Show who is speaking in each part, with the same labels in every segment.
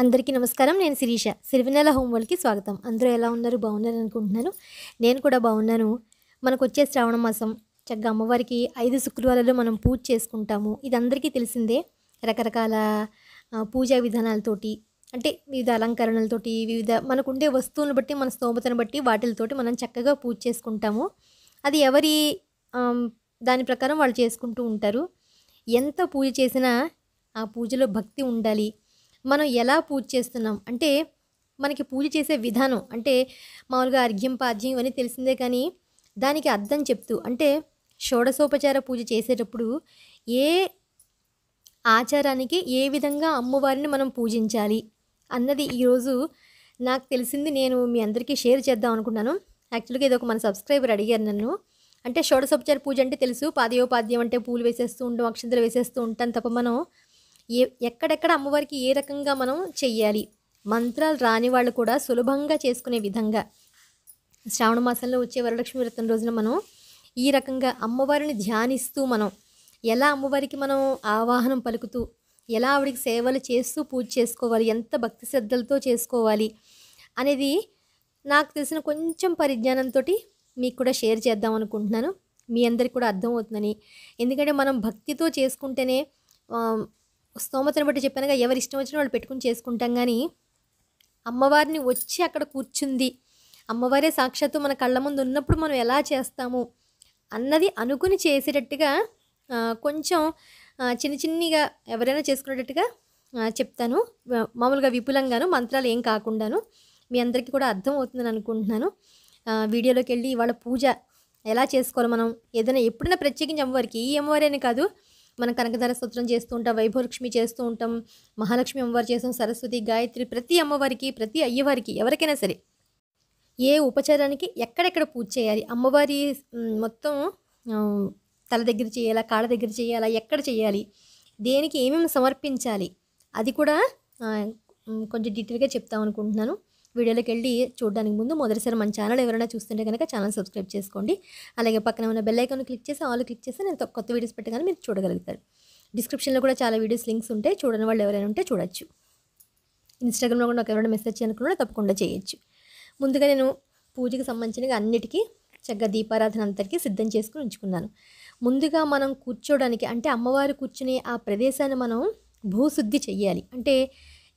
Speaker 1: అందరికీ నమస్కారం నేను శిరీష సిరివినెల హోంవర్క్కి స్వాగతం అందరూ ఎలా ఉన్నారు బాగున్నారు అనుకుంటున్నాను నేను కూడా బాగున్నాను మనకు వచ్చే శ్రావణ మాసం చక్కగా అమ్మవారికి ఐదు శుక్రవారాలు మనం పూజ చేసుకుంటాము ఇది అందరికీ తెలిసిందే రకరకాల పూజా విధానాలతోటి అంటే వివిధ అలంకరణలతోటి వివిధ మనకుండే వస్తువులను బట్టి మన స్తోమతను బట్టి వాటితోటి మనం చక్కగా పూజ చేసుకుంటాము అది ఎవరి దాని ప్రకారం వాళ్ళు చేసుకుంటూ ఉంటారు ఎంత పూజ చేసినా ఆ పూజలో భక్తి ఉండాలి మనం ఎలా పూజ చేస్తున్నాం అంటే మనకి పూజ చేసే విధానం అంటే మామూలుగా అర్ఘ్యం పాద్యం ఇవన్నీ తెలిసిందే కానీ దానికి అర్థం చెప్తూ అంటే షోడశోపచార పూజ చేసేటప్పుడు ఏ ఆచారానికి ఏ విధంగా అమ్మవారిని మనం పూజించాలి అన్నది ఈరోజు నాకు తెలిసింది నేను మీ అందరికీ షేర్ చేద్దాం అనుకున్నాను యాక్చువల్గా ఇది ఒక మన సబ్స్క్రైబర్ అడిగారు నన్ను అంటే షోడశోపచార పూజ అంటే తెలుసు పాదయోపాద్యం అంటే పూలు వేసేస్తూ ఉంటాం అక్షంతలు వేసేస్తూ ఉంటాం తప్ప మనం ఏ ఎక్కడెక్కడ అమ్మవారికి ఏ రకంగా మనం చెయ్యాలి మంత్రాలు రాని వాళ్ళు కూడా సులభంగా చేసుకునే విధంగా శ్రావణ మాసంలో వచ్చే వరలక్ష్మి వ్రతం రోజున మనం ఈ రకంగా అమ్మవారిని ధ్యానిస్తూ మనం ఎలా అమ్మవారికి మనం ఆవాహనం పలుకుతూ ఎలా ఆవిడికి సేవలు చేస్తూ పూజ చేసుకోవాలి ఎంత భక్తి శ్రద్ధలతో చేసుకోవాలి అనేది నాకు తెలిసిన కొంచెం పరిజ్ఞానంతో మీకు కూడా షేర్ చేద్దాం అనుకుంటున్నాను మీ అందరికి కూడా అర్థమవుతుందని ఎందుకంటే మనం భక్తితో చేసుకుంటేనే స్తోమతను బట్టి చెప్పానుగా ఎవరి ఇష్టం వచ్చినా వాళ్ళు పెట్టుకుని చేసుకుంటాం కానీ అమ్మవారిని వచ్చి అక్కడ కూర్చుంది అమ్మవారే సాక్షాత్తు మన కళ్ళ ముందు ఉన్నప్పుడు మనం ఎలా చేస్తాము అన్నది అనుకుని చేసేటట్టుగా కొంచెం చిన్న చిన్నగా ఎవరైనా చేసుకునేటట్టుగా చెప్తాను మామూలుగా విపులంగాను మంత్రాలు ఏం కాకుండాను మీ అందరికీ కూడా అర్థం అవుతుందని అనుకుంటున్నాను వీడియోలోకి వెళ్ళి ఇవాళ పూజ ఎలా చేసుకోవాలి మనం ఏదైనా ఎప్పుడైనా ప్రత్యేకించి అమ్మవారికి ఈ అమ్మవారి కాదు మనం కనకధర స్తోత్రం చేస్తూ ఉంటాం వైభవలక్ష్మి చేస్తూ ఉంటాం మహాలక్ష్మి అమ్మవారు చేస్తాం సరస్వతి గాయత్రి ప్రతి అమ్మవారికి ప్రతి అయ్యవారికి ఎవరికైనా సరే ఏ ఉపచారానికి ఎక్కడెక్కడ పూజ చేయాలి అమ్మవారి మొత్తం తల దగ్గర చేయాలా కాళ్ళ దగ్గర చేయాలా ఎక్కడ చేయాలి దేనికి ఏమేమి సమర్పించాలి అది కూడా కొంచెం డీటెయిల్గా చెప్తాం అనుకుంటున్నాను వీడియోలోకి వెళ్ళి చూడడానికి ముందు మొదటిసారి మన ఛానల్ ఎవరైనా చూస్తుంటే కనుక ఛానల్ సబ్స్క్రైబ్ చేసుకోండి అలాగే పక్కన ఉన్న బెల్ ఐకాన్ క్లిక్ చేసి ఆల్ క్లిక్ చేసి నేను కొత్త వీడియోస్ పెట్టగానే మీరు చూడగలుగుతారు డిస్క్రిప్షన్లో కూడా చాలా వీడియోస్ లింక్స్ ఉంటాయి చూడని వాళ్ళు ఎవరైనా ఉంటే చూడొచ్చు ఇన్స్టాగ్రామ్లో కూడా నాకు ఎవరైనా మెసేజ్ చేయాలనుకున్నా తప్పకుండా చేయొచ్చు ముందుగా నేను పూజకి సంబంధించిన అన్నిటికీ చక్కగా దీపారాధన అంతటికీ సిద్ధం చేసుకుని ఉంచుకున్నాను ముందుగా మనం కూర్చోడానికి అంటే అమ్మవారు కూర్చునే ఆ ప్రదేశాన్ని మనం భూశుద్ధి చెయ్యాలి అంటే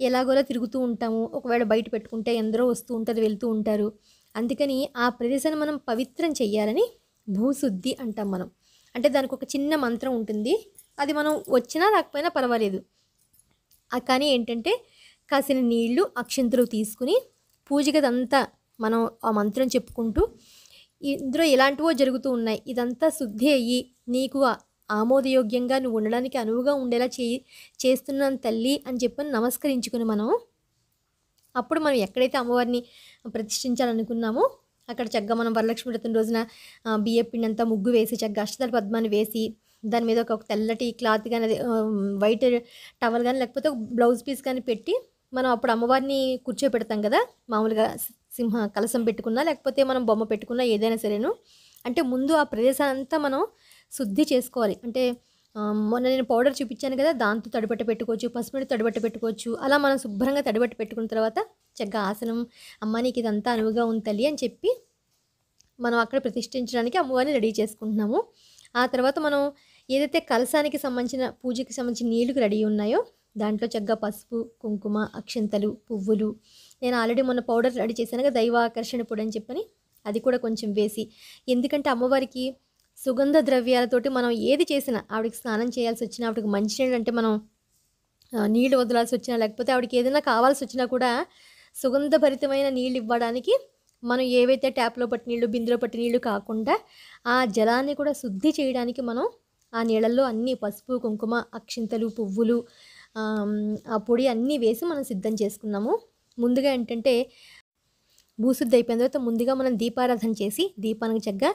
Speaker 1: ఎలాగోలా తిరుగుతూ ఉంటాము ఒకవేళ బయట పెట్టుకుంటే ఎందరో వస్తూ ఉంటారు వెళ్తూ ఉంటారు అందుకని ఆ ప్రదేశాన్ని మనం పవిత్రం చేయాలని భూశుద్ధి అంటాం మనం అంటే దానికి ఒక చిన్న మంత్రం ఉంటుంది అది మనం వచ్చినా రాకపోయినా పర్వాలేదు కానీ ఏంటంటే కాసిన నీళ్లు అక్షంతులు తీసుకుని పూజగదంతా మనం ఆ మంత్రం చెప్పుకుంటూ ఇందులో ఎలాంటివో జరుగుతూ ఉన్నాయి ఇదంతా శుద్ధి అయ్యి నీకు ఆమోదయోగ్యంగా నువ్వు ఉండడానికి అనువుగా ఉండేలా చే చేస్తున్నాను తల్లి అని చెప్పని నమస్కరించుకుని మనం అప్పుడు మనం ఎక్కడైతే అమ్మవారిని ప్రతిష్ఠించాలనుకున్నామో అక్కడ చక్కగా మనం వరలక్ష్మి వ్రతం రోజున బియ్య పిండంతా ముగ్గు వేసి చక్కగా అష్టదళ పద్మాన్ని వేసి దాని మీద ఒక తెల్లటి క్లాత్ కానీ అది వైట్ టవల్ కానీ లేకపోతే ఒక బ్లౌజ్ పీస్ కానీ పెట్టి మనం అప్పుడు అమ్మవారిని కూర్చోపెడతాం కదా మామూలుగా సింహ కలసం పెట్టుకున్నా లేకపోతే మనం బొమ్మ పెట్టుకున్నా ఏదైనా సరేను అంటే ముందు ఆ ప్రదేశాన్ని అంతా మనం శుద్ధి చేసుకోవాలి అంటే మొన్న నేను పౌడర్ చూపించాను కదా దాంతో తడిబట్ట పెట్టుకోవచ్చు పసుపుని తడిబట్ట పెట్టుకోవచ్చు అలా మనం శుభ్రంగా తడిబట్ట పెట్టుకున్న తర్వాత చక్కగా ఆసనం అమ్మ నీకు ఇదంతా అనువుగా ఉంటుంది అని చెప్పి మనం అక్కడ ప్రతిష్ఠించడానికి అమ్మవారిని రెడీ చేసుకుంటున్నాము ఆ తర్వాత మనం ఏదైతే కలసానికి సంబంధించిన పూజకి సంబంధించిన నీళ్ళు రెడీ ఉన్నాయో దాంట్లో చక్కగా పసుపు కుంకుమ అక్షంతలు పువ్వులు నేను ఆల్రెడీ మొన్న పౌడర్ రెడీ చేశాను కదా ఆకర్షణ పొడి అని చెప్పని అది కూడా కొంచెం వేసి ఎందుకంటే అమ్మవారికి సుగంధ ద్రవ్యాలతోటి మనం ఏది చేసినా ఆవిడకి స్నానం చేయాల్సి వచ్చినా ఆవిడకి నీళ్ళు అంటే మనం నీళ్ళు వదలాల్సి వచ్చినా లేకపోతే ఆవిడకి ఏదైనా కావాల్సి వచ్చినా కూడా సుగంధభరితమైన నీళ్ళు ఇవ్వడానికి మనం ఏవైతే ట్యాప్లో పట్టి నీళ్ళు బిందులో పట్టి నీళ్ళు కాకుండా ఆ జలాన్ని కూడా శుద్ధి చేయడానికి మనం ఆ నీళ్ళల్లో అన్ని పసుపు కుంకుమ అక్షింతలు పువ్వులు ఆ పొడి అన్నీ వేసి మనం సిద్ధం చేసుకున్నాము ముందుగా ఏంటంటే భూశుద్ధి అయిపోయిన తర్వాత ముందుగా మనం దీపారాధన చేసి దీపానికి చక్కగా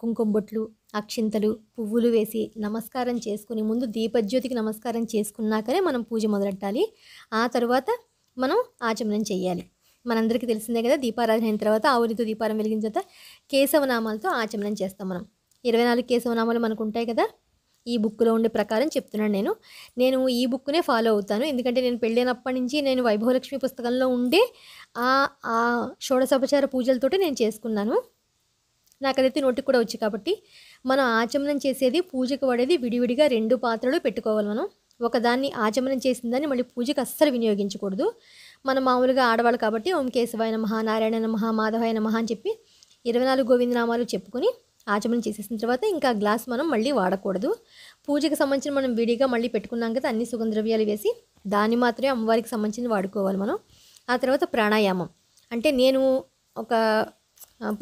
Speaker 1: కుంకుమ బొట్లు అక్షింతలు పువ్వులు వేసి నమస్కారం చేసుకుని ముందు దీపజ్యోతికి నమస్కారం చేసుకున్నాకనే మనం పూజ మొదలెట్టాలి ఆ తర్వాత మనం ఆచమనం చేయాలి మనందరికీ తెలిసిందే కదా దీపారాధన అయిన తర్వాత ఆవులితో దీపారం వెలిగిన తర్వాత కేశవనామాలతో ఆచమనం చేస్తాం మనం ఇరవై నాలుగు కేశవనామాలు మనకు ఉంటాయి కదా ఈ బుక్లో ఉండే ప్రకారం చెప్తున్నాను నేను నేను ఈ బుక్నే ఫాలో అవుతాను ఎందుకంటే నేను పెళ్ళైనప్పటి నుంచి నేను వైభవలక్ష్మి పుస్తకంలో ఉండే ఆ షోడశోపచార పూజలతోటి నేను చేసుకున్నాను నాకు అదైతే నోటికి కూడా వచ్చి కాబట్టి మనం ఆచమనం చేసేది పూజకు పడేది విడివిడిగా రెండు పాత్రలు పెట్టుకోవాలి మనం ఒకదాన్ని ఆచమనం దాన్ని మళ్ళీ పూజకు అస్సలు వినియోగించకూడదు మనం మామూలుగా ఆడవాళ్ళు కాబట్టి ఓం కేశవాయ నమ నారాయణ నమ మాధవాయ నమ అని చెప్పి ఇరవై నాలుగు గోవిందనామాలు చెప్పుకొని ఆచమనం చేసేసిన తర్వాత ఇంకా గ్లాస్ మనం మళ్ళీ వాడకూడదు పూజకు సంబంధించిన మనం విడిగా మళ్ళీ పెట్టుకున్నాం కదా అన్ని సుగంధ ద్రవ్యాలు వేసి దాన్ని మాత్రమే అమ్మవారికి సంబంధించిన వాడుకోవాలి మనం ఆ తర్వాత ప్రాణాయామం అంటే నేను ఒక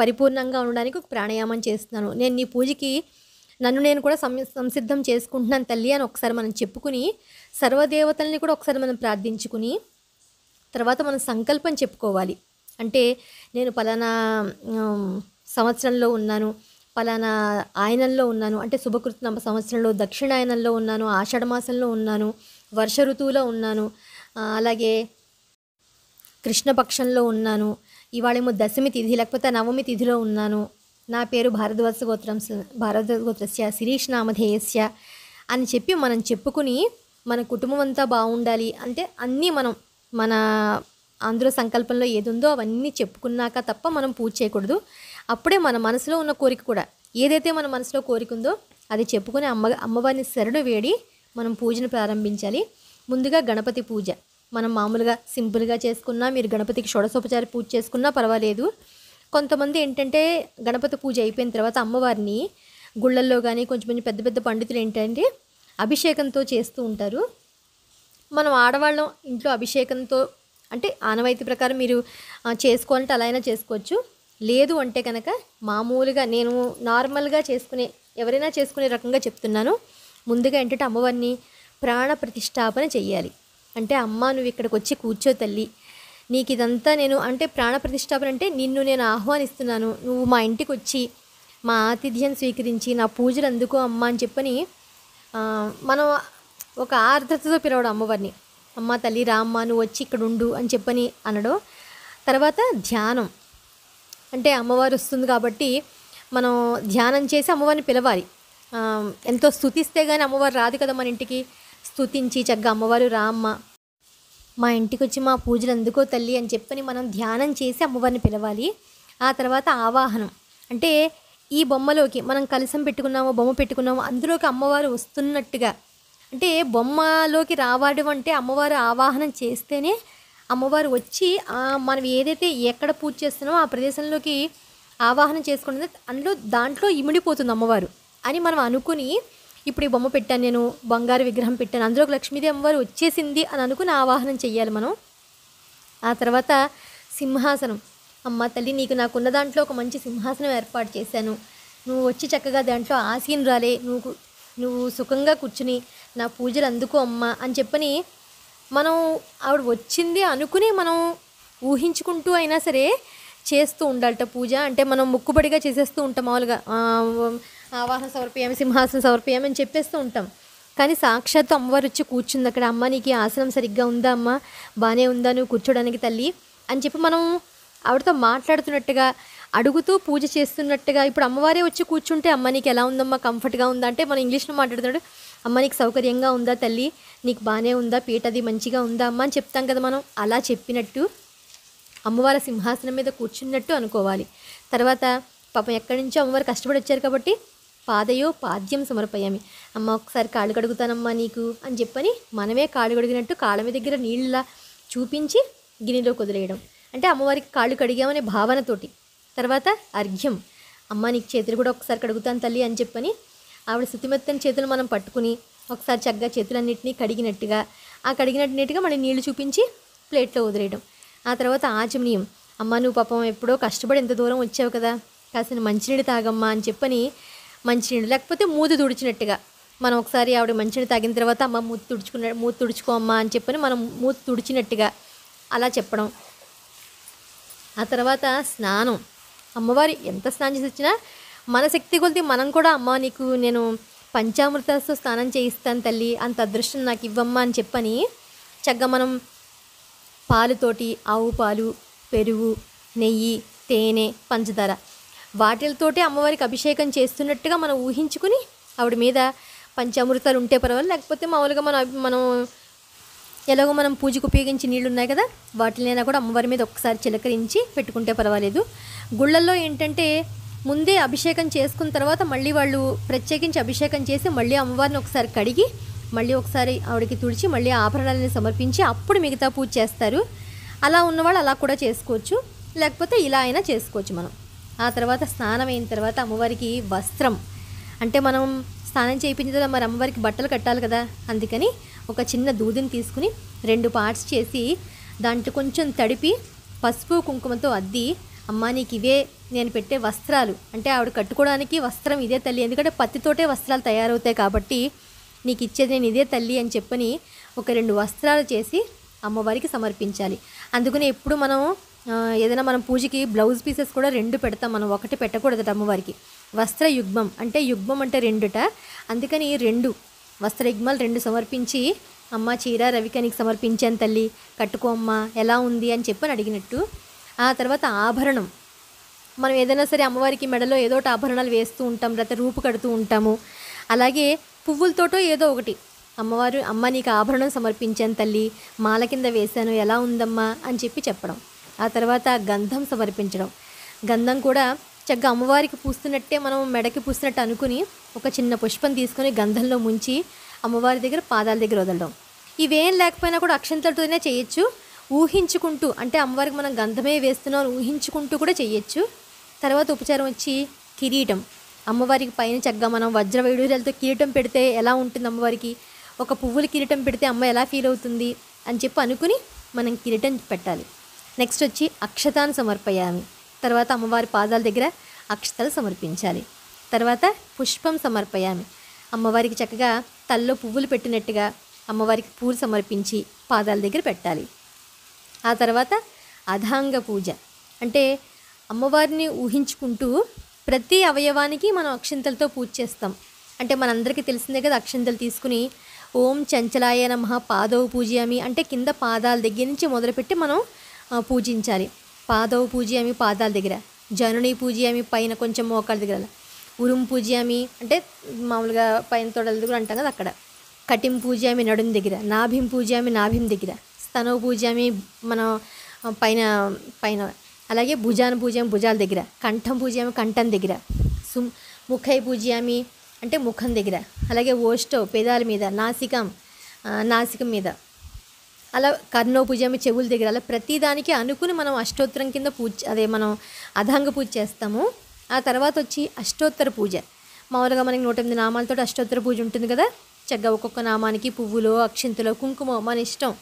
Speaker 1: పరిపూర్ణంగా ఉండడానికి ఒక ప్రాణాయామం చేస్తున్నాను నేను నీ పూజకి నన్ను నేను కూడా సంసిద్ధం చేసుకుంటున్నాను తల్లి అని ఒకసారి మనం చెప్పుకుని సర్వదేవతల్ని కూడా ఒకసారి మనం ప్రార్థించుకుని తర్వాత మనం సంకల్పం చెప్పుకోవాలి అంటే నేను పలానా సంవత్సరంలో ఉన్నాను పలానా ఆయనంలో ఉన్నాను అంటే శుభకృత్న సంవత్సరంలో దక్షిణాయనంలో ఉన్నాను ఆషాఢమాసంలో ఉన్నాను వర్ష ఋతువులో ఉన్నాను అలాగే కృష్ణపక్షంలో ఉన్నాను ఇవాళేమో దశమి తిథి లేకపోతే నవమి తిథిలో ఉన్నాను నా పేరు భారద్వాస గోత్రం భారద్వాజ గోత్రస్య శిరీష్ నామధేయస్య అని చెప్పి మనం చెప్పుకుని మన కుటుంబం అంతా బాగుండాలి అంటే అన్నీ మనం మన ఆంధ్ర సంకల్పంలో ఏది ఉందో అవన్నీ చెప్పుకున్నాక తప్ప మనం పూజ చేయకూడదు అప్పుడే మన మనసులో ఉన్న కోరిక కూడా ఏదైతే మన మనసులో కోరిక ఉందో అది చెప్పుకుని అమ్మ అమ్మవారిని శరణు వేడి మనం పూజను ప్రారంభించాలి ముందుగా గణపతి పూజ మనం మామూలుగా సింపుల్గా చేసుకున్నా మీరు గణపతికి షోడసోపచారి పూజ చేసుకున్నా పర్వాలేదు కొంతమంది ఏంటంటే గణపతి పూజ అయిపోయిన తర్వాత అమ్మవారిని గుళ్ళల్లో కానీ కొంచెం కొంచెం పెద్ద పెద్ద పండితులు ఏంటంటే అభిషేకంతో చేస్తూ ఉంటారు మనం ఆడవాళ్ళం ఇంట్లో అభిషేకంతో అంటే ఆనవాయితీ ప్రకారం మీరు చేసుకోవాలంటే అలా అయినా చేసుకోవచ్చు లేదు అంటే కనుక మామూలుగా నేను నార్మల్గా చేసుకునే ఎవరైనా చేసుకునే రకంగా చెప్తున్నాను ముందుగా ఏంటంటే అమ్మవారిని ప్రాణ ప్రతిష్టాపన చేయాలి అంటే అమ్మ నువ్వు ఇక్కడికి వచ్చి కూర్చో తల్లి నీకు ఇదంతా నేను అంటే ప్రాణప్రతిష్టాపన అంటే నిన్ను నేను ఆహ్వానిస్తున్నాను నువ్వు మా ఇంటికి వచ్చి మా ఆతిథ్యం స్వీకరించి నా పూజలు అందుకో అమ్మ అని చెప్పని మనం ఒక ఆర్ద్రతతో పిలవడం అమ్మవారిని అమ్మ తల్లి రామ్మ నువ్వు వచ్చి ఇక్కడ ఉండు అని చెప్పని అనడం తర్వాత ధ్యానం అంటే అమ్మవారు వస్తుంది కాబట్టి మనం ధ్యానం చేసి అమ్మవారిని పిలవాలి ఎంతో స్థుతిస్తే కానీ అమ్మవారు రాదు కదా మన ఇంటికి స్తుతించి చక్కగా అమ్మవారు రామ్మ మా ఇంటికి వచ్చి మా పూజలు ఎందుకో తల్లి అని చెప్పని మనం ధ్యానం చేసి అమ్మవారిని పిలవాలి ఆ తర్వాత ఆవాహనం అంటే ఈ బొమ్మలోకి మనం కలసం పెట్టుకున్నామో బొమ్మ పెట్టుకున్నామో అందులోకి అమ్మవారు వస్తున్నట్టుగా అంటే బొమ్మలోకి రావడం అంటే అమ్మవారు ఆవాహనం చేస్తేనే అమ్మవారు వచ్చి మనం ఏదైతే ఎక్కడ పూజ చేస్తున్నామో ఆ ప్రదేశంలోకి ఆవాహనం చేసుకుంటుంది అందులో దాంట్లో ఇమిడిపోతుంది అమ్మవారు అని మనం అనుకుని ఇప్పుడు ఈ బొమ్మ పెట్టాను నేను బంగారు విగ్రహం పెట్టాను అందులో ఒక లక్ష్మీదేవి అమ్మవారు వచ్చేసింది అని అనుకుని ఆవాహనం చేయాలి మనం ఆ తర్వాత సింహాసనం అమ్మ తల్లి నీకు నాకున్న దాంట్లో ఒక మంచి సింహాసనం ఏర్పాటు చేశాను నువ్వు వచ్చి చక్కగా దాంట్లో ఆసీనురాలే నువ్వు నువ్వు సుఖంగా కూర్చుని నా పూజలు అందుకో అమ్మ అని చెప్పని మనం ఆవిడ వచ్చింది అనుకుని మనం ఊహించుకుంటూ అయినా సరే చేస్తూ ఉండాలట పూజ అంటే మనం ముక్కుబడిగా చేసేస్తూ ఉంటాం మామూలుగా ఆవాహన సమర్పయామి సింహాసనం సమర్పయామి అని చెప్పేస్తూ ఉంటాం కానీ సాక్షాత్ అమ్మవారు వచ్చి కూర్చుంది అక్కడ అమ్మ నీకు ఆసనం సరిగ్గా ఉందా అమ్మ బాగానే ఉందా నువ్వు కూర్చోడానికి తల్లి అని చెప్పి మనం ఆవిడతో మాట్లాడుతున్నట్టుగా అడుగుతూ పూజ చేస్తున్నట్టుగా ఇప్పుడు అమ్మవారే వచ్చి కూర్చుంటే అమ్మ నీకు ఎలా ఉందమ్మా కంఫర్ట్గా ఉందా అంటే మనం ఇంగ్లీష్లో మాట్లాడుతున్నాడు అమ్మ నీకు సౌకర్యంగా ఉందా తల్లి నీకు బాగానే ఉందా పీట అది మంచిగా ఉందా అమ్మ అని చెప్తాం కదా మనం అలా చెప్పినట్టు అమ్మవారి సింహాసనం మీద కూర్చున్నట్టు అనుకోవాలి తర్వాత పాపం ఎక్కడి నుంచో అమ్మవారు కష్టపడి వచ్చారు కాబట్టి పాదయో పాద్యం సమర్పయామి అమ్మ ఒకసారి కాళ్ళు కడుగుతానమ్మా నీకు అని చెప్పని మనమే కాళ్ళు కడిగినట్టు కాళ్ళ మీ దగ్గర నీళ్ళలా చూపించి గిన్నెలో కుదిరేయడం అంటే అమ్మవారికి కాళ్ళు కడిగామనే భావనతోటి తర్వాత అర్ఘ్యం అమ్మ నీకు చేతులు కూడా ఒకసారి కడుగుతాను తల్లి అని చెప్పని ఆవిడ శుతిమెత్తని చేతులు మనం పట్టుకుని ఒకసారి చక్కగా చేతులన్నింటినీ కడిగినట్టుగా ఆ కడిగినట్టునట్టుగా మళ్ళీ నీళ్లు చూపించి ప్లేట్లో వదిలేయడం ఆ తర్వాత ఆచమనీయం అమ్మ నువ్వు పాపం ఎప్పుడో కష్టపడి ఎంత దూరం వచ్చావు కదా కాసిన మంచినీళ్ళు తాగమ్మా అని చెప్పని మంచినీళ్ళు లేకపోతే మూతి తుడిచినట్టుగా మనం ఒకసారి ఆవిడ మంచినీళ్ళు తాగిన తర్వాత అమ్మ మూతి తుడుచుకున్న మూతి తుడుచుకో అమ్మా అని చెప్పని మనం మూతి తుడిచినట్టుగా అలా చెప్పడం ఆ తర్వాత స్నానం అమ్మవారి ఎంత స్నానం చేసి వచ్చినా మన శక్తి కొలితే మనం కూడా అమ్మ నీకు నేను పంచామృతాలతో స్నానం చేయిస్తాను తల్లి అంత అదృష్టం నాకు ఇవ్వమ్మా అని చెప్పని చక్కగా మనం పాలుతోటి ఆవు పాలు పెరుగు నెయ్యి తేనె పంచదార వాటిలతోటే అమ్మవారికి అభిషేకం చేస్తున్నట్టుగా మనం ఊహించుకుని ఆవిడ మీద పంచామృతాలు ఉంటే పర్వాలేదు లేకపోతే మామూలుగా మనం మనం ఎలాగో మనం పూజకు ఉపయోగించి నీళ్ళు ఉన్నాయి కదా వాటినైనా కూడా అమ్మవారి మీద ఒక్కసారి చిలకరించి పెట్టుకుంటే పర్వాలేదు గుళ్ళల్లో ఏంటంటే ముందే అభిషేకం చేసుకున్న తర్వాత మళ్ళీ వాళ్ళు ప్రత్యేకించి అభిషేకం చేసి మళ్ళీ అమ్మవారిని ఒకసారి కడిగి మళ్ళీ ఒకసారి ఆవిడకి తుడిచి మళ్ళీ ఆభరణాలని సమర్పించి అప్పుడు మిగతా పూజ చేస్తారు అలా ఉన్నవాళ్ళు అలా కూడా చేసుకోవచ్చు లేకపోతే ఇలా అయినా చేసుకోవచ్చు మనం ఆ తర్వాత స్నానం అయిన తర్వాత అమ్మవారికి వస్త్రం అంటే మనం స్నానం చేయించిన తర్వాత మరి అమ్మవారికి బట్టలు కట్టాలి కదా అందుకని ఒక చిన్న దూదిని తీసుకుని రెండు పార్ట్స్ చేసి దాంట్లో కొంచెం తడిపి పసుపు కుంకుమతో అద్ది అమ్మ నీకు ఇవే నేను పెట్టే వస్త్రాలు అంటే ఆవిడ కట్టుకోవడానికి వస్త్రం ఇదే తల్లి ఎందుకంటే పత్తితోటే వస్త్రాలు తయారవుతాయి కాబట్టి నీకు ఇచ్చేది నేను ఇదే తల్లి అని చెప్పని ఒక రెండు వస్త్రాలు చేసి అమ్మవారికి సమర్పించాలి అందుకని ఎప్పుడు మనం ఏదైనా మనం పూజకి బ్లౌజ్ పీసెస్ కూడా రెండు పెడతాం మనం ఒకటి పెట్టకూడదు అమ్మవారికి వస్త్ర యుగ్మం అంటే యుగ్మం అంటే రెండుట అందుకని రెండు వస్త్ర యుగ్మాలు రెండు సమర్పించి అమ్మ చీర రవికనికి సమర్పించాను తల్లి కట్టుకో అమ్మ ఎలా ఉంది అని చెప్పని అడిగినట్టు ఆ తర్వాత ఆభరణం మనం ఏదైనా సరే అమ్మవారికి మెడలో ఏదో ఒకటి ఆభరణాలు వేస్తూ ఉంటాం లేకపోతే రూపు కడుతూ ఉంటాము అలాగే పువ్వులతోటో ఏదో ఒకటి అమ్మవారు అమ్మ నీకు ఆభరణం సమర్పించాను తల్లి మాల కింద వేశాను ఎలా ఉందమ్మా అని చెప్పి చెప్పడం ఆ తర్వాత గంధం సమర్పించడం గంధం కూడా చక్కగా అమ్మవారికి పూస్తున్నట్టే మనం మెడకి పూస్తున్నట్టు అనుకుని ఒక చిన్న పుష్పం తీసుకొని గంధంలో ముంచి అమ్మవారి దగ్గర పాదాల దగ్గర వదలడం ఇవేం లేకపోయినా కూడా అక్షంతలతోనే చేయొచ్చు ఊహించుకుంటూ అంటే అమ్మవారికి మనం గంధమే వేస్తున్నాం ఊహించుకుంటూ కూడా చేయొచ్చు తర్వాత ఉపచారం వచ్చి కిరీటం అమ్మవారికి పైన చక్కగా మనం వజ్ర వైడూర్యాలతో కిరీటం పెడితే ఎలా ఉంటుంది అమ్మవారికి ఒక పువ్వుల కిరీటం పెడితే అమ్మ ఎలా ఫీల్ అవుతుంది అని చెప్పి అనుకుని మనం కిరీటం పెట్టాలి నెక్స్ట్ వచ్చి అక్షతాన్ని సమర్పయామి తర్వాత అమ్మవారి పాదాల దగ్గర అక్షతలు సమర్పించాలి తర్వాత పుష్పం సమర్పయామి అమ్మవారికి చక్కగా తల్లో పువ్వులు పెట్టినట్టుగా అమ్మవారికి పూలు సమర్పించి పాదాల దగ్గర పెట్టాలి ఆ తర్వాత అధాంగ పూజ అంటే అమ్మవారిని ఊహించుకుంటూ ప్రతి అవయవానికి మనం అక్షింతలతో పూజ చేస్తాం అంటే మనందరికీ తెలిసిందే కదా అక్షింతలు తీసుకుని ఓం చంచలాయ నమ పాదవ పూజయామి అంటే కింద పాదాల దగ్గర నుంచి మొదలుపెట్టి మనం పూజించాలి పాదవ పూజయామి పాదాల దగ్గర జనుని పూజయామి పైన కొంచెం మోకాళ్ళ దగ్గర ఉరుం పూజయామి అంటే మామూలుగా పైన తొడల దగ్గర అంటాం కదా అక్కడ కటిం పూజయామి నడుం దగ్గర నాభిం పూజయామి నాభిం దగ్గర స్తనవ ఆమె మనం పైన పైన అలాగే భుజాన ఆమె భుజాల దగ్గర కంఠం ఆమె కంఠం దగ్గర సుం ముఖై పూజయామి అంటే ముఖం దగ్గర అలాగే ఓష్టో పెదాల మీద నాసికం నాసికం మీద అలా కర్ణో పూజ చెవుల దగ్గర అలా ప్రతిదానికి అనుకుని మనం అష్టోత్తరం కింద పూజ అదే మనం అధాంగ పూజ చేస్తాము ఆ తర్వాత వచ్చి అష్టోత్తర పూజ మామూలుగా మనకి నూట ఎనిమిది నామాలతో అష్టోత్తర పూజ ఉంటుంది కదా చక్కగా ఒక్కొక్క నామానికి పువ్వులో అక్షింతలో కుంకుమ మన ఇష్టం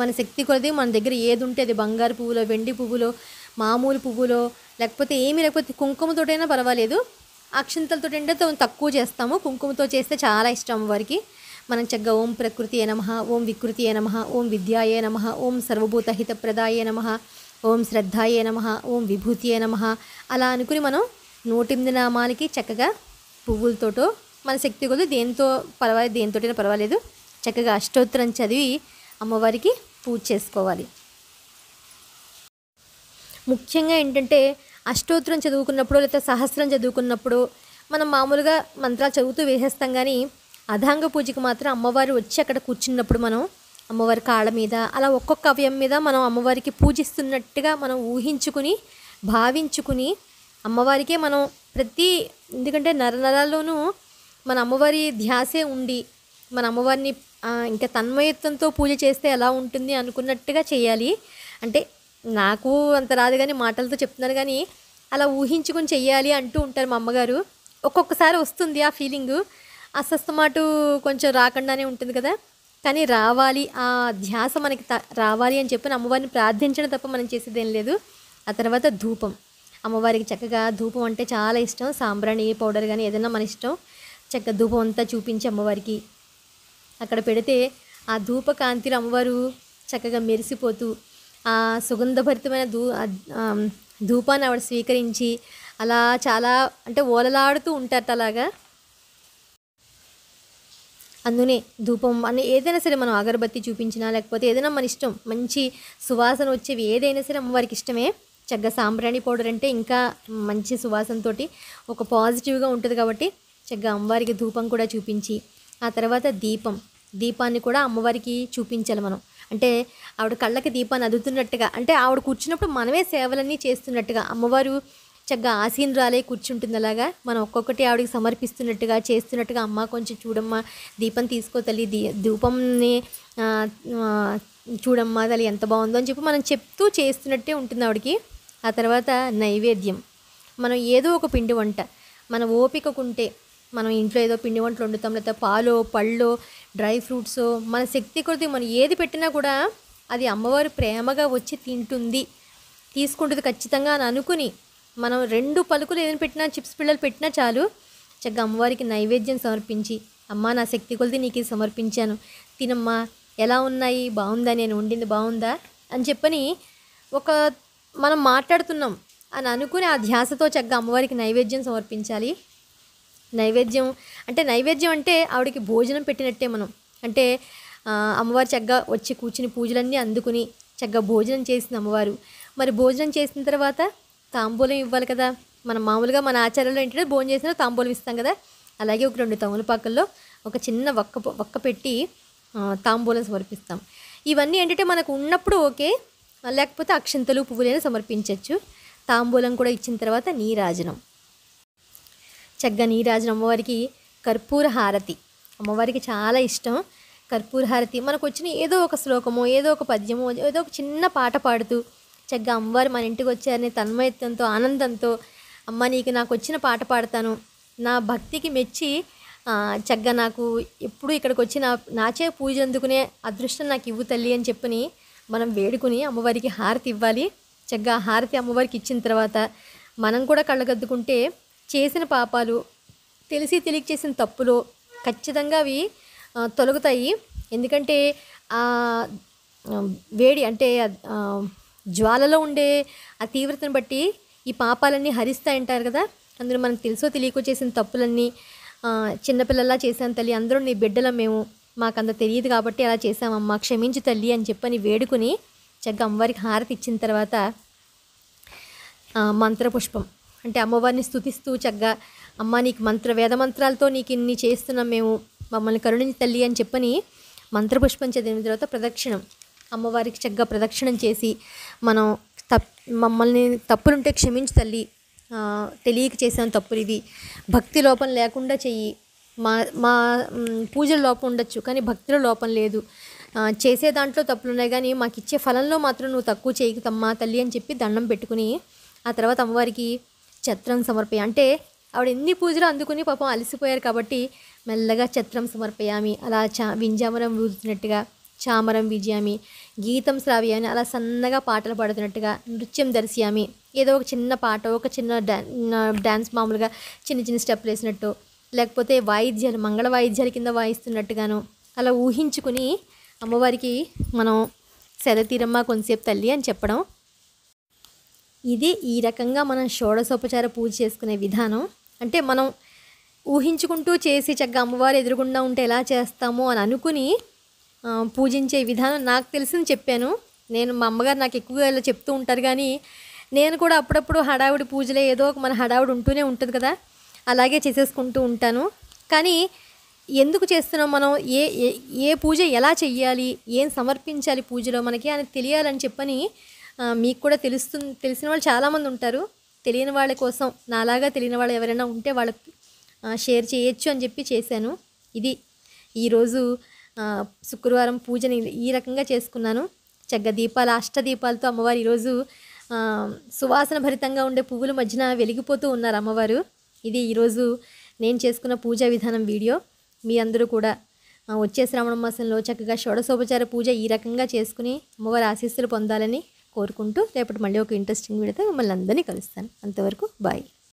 Speaker 1: మన శక్తి కొలది మన దగ్గర ఏది ఉంటే అది బంగారు పువ్వులో వెండి పువ్వులో మామూలు పువ్వులో లేకపోతే ఏమీ లేకపోతే కుంకుమతోటైనా పర్వాలేదు అక్షింతలతో అంటే తక్కువ చేస్తాము కుంకుమతో చేస్తే చాలా ఇష్టం వారికి మనం చక్కగా ఓం ప్రకృతి నమ ఓం వికృతి నమ ఓం విద్యాయే నమ ఓం సర్వభూతహితప్రదాయే నమ ఓం శ్రద్ధాయే నమ ఓం విభూతియే నమ అలా అనుకుని మనం నూటెనిమిది నామాలకి చక్కగా పువ్వులతోటో మన శక్తి కొద్దు దేనితో పర్వాలేదు దేనితోటైనా పర్వాలేదు చక్కగా అష్టోత్తరం చదివి అమ్మవారికి పూజ చేసుకోవాలి ముఖ్యంగా ఏంటంటే అష్టోత్తరం చదువుకున్నప్పుడు లేకపోతే సహస్రం చదువుకున్నప్పుడు మనం మామూలుగా మంత్రాలు చదువుతూ వేసేస్తాం కానీ అధాంగ పూజకి మాత్రం అమ్మవారు వచ్చి అక్కడ కూర్చున్నప్పుడు మనం అమ్మవారి కాళ్ళ మీద అలా ఒక్కొక్క అవయం మీద మనం అమ్మవారికి పూజిస్తున్నట్టుగా మనం ఊహించుకుని భావించుకుని అమ్మవారికే మనం ప్రతి ఎందుకంటే నరనరాల్లోనూ మన అమ్మవారి ధ్యాసే ఉండి మన అమ్మవారిని ఇంకా తన్మయత్వంతో పూజ చేస్తే ఎలా ఉంటుంది అనుకున్నట్టుగా చేయాలి అంటే నాకు అంత రాదు కానీ మాటలతో చెప్తున్నారు కానీ అలా ఊహించుకొని చెయ్యాలి అంటూ ఉంటారు మా అమ్మగారు ఒక్కొక్కసారి వస్తుంది ఆ ఫీలింగు అస్వస్థమాటు కొంచెం రాకుండానే ఉంటుంది కదా కానీ రావాలి ఆ ధ్యాస మనకి రావాలి అని చెప్పి అమ్మవారిని ప్రార్థించడం తప్ప మనం చేసేది ఏం లేదు ఆ తర్వాత ధూపం అమ్మవారికి చక్కగా ధూపం అంటే చాలా ఇష్టం సాంబ్రాణి పౌడర్ కానీ ఏదైనా మన ఇష్టం చక్కగా ధూపం అంతా చూపించి అమ్మవారికి అక్కడ పెడితే ఆ ధూప కాంతిలో అమ్మవారు చక్కగా మెరిసిపోతూ ఆ సుగంధభరితమైన ధూ ధూపాన్ని ఆవిడ స్వీకరించి అలా చాలా అంటే ఓలలాడుతూ ఉంటారట అలాగా అందునే ధూపం అని ఏదైనా సరే మనం అగరబత్తి చూపించినా లేకపోతే ఏదైనా మన ఇష్టం మంచి సువాసన వచ్చేవి ఏదైనా సరే అమ్మవారికి ఇష్టమే చక్కగా సాంబ్రాణి పౌడర్ అంటే ఇంకా మంచి సువాసనతో ఒక పాజిటివ్గా ఉంటుంది కాబట్టి చక్కగా అమ్మవారికి ధూపం కూడా చూపించి ఆ తర్వాత దీపం దీపాన్ని కూడా అమ్మవారికి చూపించాలి మనం అంటే ఆవిడ కళ్ళకి దీపాన్ని అదుతున్నట్టుగా అంటే ఆవిడ కూర్చున్నప్పుడు మనమే సేవలన్నీ చేస్తున్నట్టుగా అమ్మవారు చక్కగా ఆసీనురాలే కూర్చుంటుంది అలాగా మనం ఒక్కొక్కటి ఆవిడకి సమర్పిస్తున్నట్టుగా చేస్తున్నట్టుగా అమ్మ కొంచెం చూడమ్మా దీపం తీసుకో తల్లి దీ ధూపంని చూడమ్మా తల్లి ఎంత బాగుందో అని చెప్పి మనం చెప్తూ చేస్తున్నట్టే ఉంటుంది ఆవిడకి ఆ తర్వాత నైవేద్యం మనం ఏదో ఒక పిండి వంట మన ఓపికకుంటే మనం ఇంట్లో ఏదో పిండి వంటలు వండుతాం లేకపోతే పాలు పళ్ళు డ్రై ఫ్రూట్స్ మన శక్తి కొద్ది మనం ఏది పెట్టినా కూడా అది అమ్మవారు ప్రేమగా వచ్చి తింటుంది తీసుకుంటుంది ఖచ్చితంగా అని అనుకుని మనం రెండు పలుకులు ఏదైనా పెట్టినా చిప్స్ పిల్లలు పెట్టినా చాలు చక్కగా అమ్మవారికి నైవేద్యం సమర్పించి అమ్మ నా శక్తి కొలిది నీకు సమర్పించాను తినమ్మా ఎలా ఉన్నాయి బాగుందా నేను వండింది బాగుందా అని చెప్పని ఒక మనం మాట్లాడుతున్నాం అని అనుకుని ఆ ధ్యాసతో చక్కగా అమ్మవారికి నైవేద్యం సమర్పించాలి నైవేద్యం అంటే నైవేద్యం అంటే ఆవిడకి భోజనం పెట్టినట్టే మనం అంటే అమ్మవారు చక్కగా వచ్చి కూర్చుని పూజలన్నీ అందుకుని చక్కగా భోజనం చేసింది అమ్మవారు మరి భోజనం చేసిన తర్వాత తాంబూలం ఇవ్వాలి కదా మనం మామూలుగా మన ఆచారంలో ఏంటంటే భోజనం చేసిన తాంబూలం ఇస్తాం కదా అలాగే ఒక రెండు తమలపాకల్లో ఒక చిన్న ఒక్క ఒక్క పెట్టి తాంబూలం సమర్పిస్తాం ఇవన్నీ ఏంటంటే మనకు ఉన్నప్పుడు ఓకే లేకపోతే అక్షంతలు పువ్వులైనా సమర్పించవచ్చు తాంబూలం కూడా ఇచ్చిన తర్వాత నీరాజనం చక్కగా నీరాజనం అమ్మవారికి కర్పూర హారతి అమ్మవారికి చాలా ఇష్టం కర్పూర హారతి మనకు వచ్చిన ఏదో ఒక శ్లోకమో ఏదో ఒక పద్యమో ఏదో ఒక చిన్న పాట పాడుతూ చక్కగా అమ్మవారు మన ఇంటికి వచ్చారని తన్మయత్వంతో ఆనందంతో అమ్మ నీకు నాకు వచ్చిన పాట పాడతాను నా భక్తికి మెచ్చి చక్కగా నాకు ఎప్పుడు ఇక్కడికి వచ్చి నా నాచే పూజ అందుకునే అదృష్టం నాకు ఇవ్వు తల్లి అని చెప్పని మనం వేడుకుని అమ్మవారికి హారతి ఇవ్వాలి చక్కగా హారతి అమ్మవారికి ఇచ్చిన తర్వాత మనం కూడా కళ్ళగద్దుకుంటే చేసిన పాపాలు తెలిసి తెలియక చేసిన తప్పులు ఖచ్చితంగా అవి తొలగుతాయి ఎందుకంటే వేడి అంటే జ్వాలలో ఉండే ఆ తీవ్రతను బట్టి ఈ పాపాలన్నీ హరిస్తాయంటారు కదా అందులో మనకు తెలుసో తెలియకో చేసిన తప్పులన్నీ చిన్నపిల్లలా చేశాను తల్లి అందరూ నీ బిడ్డల మేము మాకు అంత తెలియదు కాబట్టి అలా చేసామమ్మా క్షమించు తల్లి అని చెప్పని వేడుకుని చక్కగా అమ్మవారికి హారతి ఇచ్చిన తర్వాత మంత్రపుష్పం అంటే అమ్మవారిని స్థుతిస్తూ చక్కగా అమ్మ నీకు మంత్ర వేద మంత్రాలతో నీకు ఇన్ని చేస్తున్నాం మేము మమ్మల్ని కరుణించి తల్లి అని చెప్పని మంత్రపుష్పం చదివిన తర్వాత ప్రదక్షిణం అమ్మవారికి చక్కగా ప్రదక్షిణం చేసి మనం తప్ మమ్మల్ని తప్పులుంటే క్షమించి తల్లి తెలియక చేసిన తప్పులు ఇవి భక్తి లోపం లేకుండా చెయ్యి మా మా పూజల లోపం ఉండొచ్చు కానీ భక్తిలో లోపం లేదు చేసే దాంట్లో తప్పులు ఉన్నాయి కానీ మాకు ఇచ్చే ఫలంలో మాత్రం నువ్వు తక్కువ చేయకు తమ్మా తల్లి అని చెప్పి దండం పెట్టుకుని ఆ తర్వాత అమ్మవారికి ఛత్రం సమర్పయ అంటే ఆవిడ ఎన్ని పూజలు అందుకుని పాపం అలసిపోయారు కాబట్టి మెల్లగా ఛత్రం సమర్పయామి అలా చా వింజామరం ఊరుతున్నట్టుగా చామరం విజయామి గీతం శ్రావ్యామి అలా సన్నగా పాటలు పాడుతున్నట్టుగా నృత్యం దర్శయామి ఏదో ఒక చిన్న పాట ఒక చిన్న డ్యాన్స్ మామూలుగా చిన్న చిన్న స్టెప్లు వేసినట్టు లేకపోతే వాయిద్యాలు మంగళ వాయిద్యాల కింద వాయిస్తున్నట్టుగాను అలా ఊహించుకుని అమ్మవారికి మనం సెదతీరమ్మ కొంతసేపు తల్లి అని చెప్పడం ఇది ఈ రకంగా మనం షోడశోపచార పూజ చేసుకునే విధానం అంటే మనం ఊహించుకుంటూ చేసి చక్కగా అమ్మవారు ఎదురుగుండా ఉంటే ఎలా చేస్తామో అని అనుకుని పూజించే విధానం నాకు తెలిసింది చెప్పాను నేను మా అమ్మగారు నాకు ఎక్కువగా ఇలా చెప్తూ ఉంటారు కానీ నేను కూడా అప్పుడప్పుడు హడావుడి పూజలే ఏదో ఒక మన హడావుడి ఉంటూనే ఉంటుంది కదా అలాగే చేసేసుకుంటూ ఉంటాను కానీ ఎందుకు చేస్తున్నాం మనం ఏ ఏ పూజ ఎలా చెయ్యాలి ఏం సమర్పించాలి పూజలో మనకి అని తెలియాలని చెప్పని మీకు కూడా తెలుస్తు తెలిసిన వాళ్ళు చాలామంది ఉంటారు తెలియని వాళ్ళ కోసం నాలాగా తెలియని వాళ్ళు ఎవరైనా ఉంటే వాళ్ళకి షేర్ చేయొచ్చు అని చెప్పి చేశాను ఇది ఈరోజు శుక్రవారం పూజని ఈ రకంగా చేసుకున్నాను చక్కగా దీపాలు అష్టదీపాలతో అమ్మవారు ఈరోజు సువాసన భరితంగా ఉండే పువ్వుల మధ్యన వెలిగిపోతూ ఉన్నారు అమ్మవారు ఇది ఈరోజు నేను చేసుకున్న పూజా విధానం వీడియో మీ అందరూ కూడా వచ్చే శ్రావణ మాసంలో చక్కగా షోడశోపచార పూజ ఈ రకంగా చేసుకుని అమ్మవారి ఆశీస్సులు పొందాలని కోరుకుంటూ రేపటి మళ్ళీ ఒక ఇంట్రెస్టింగ్ వీడియోతో మిమ్మల్ని అందరినీ కలుస్తాను అంతవరకు బాయ్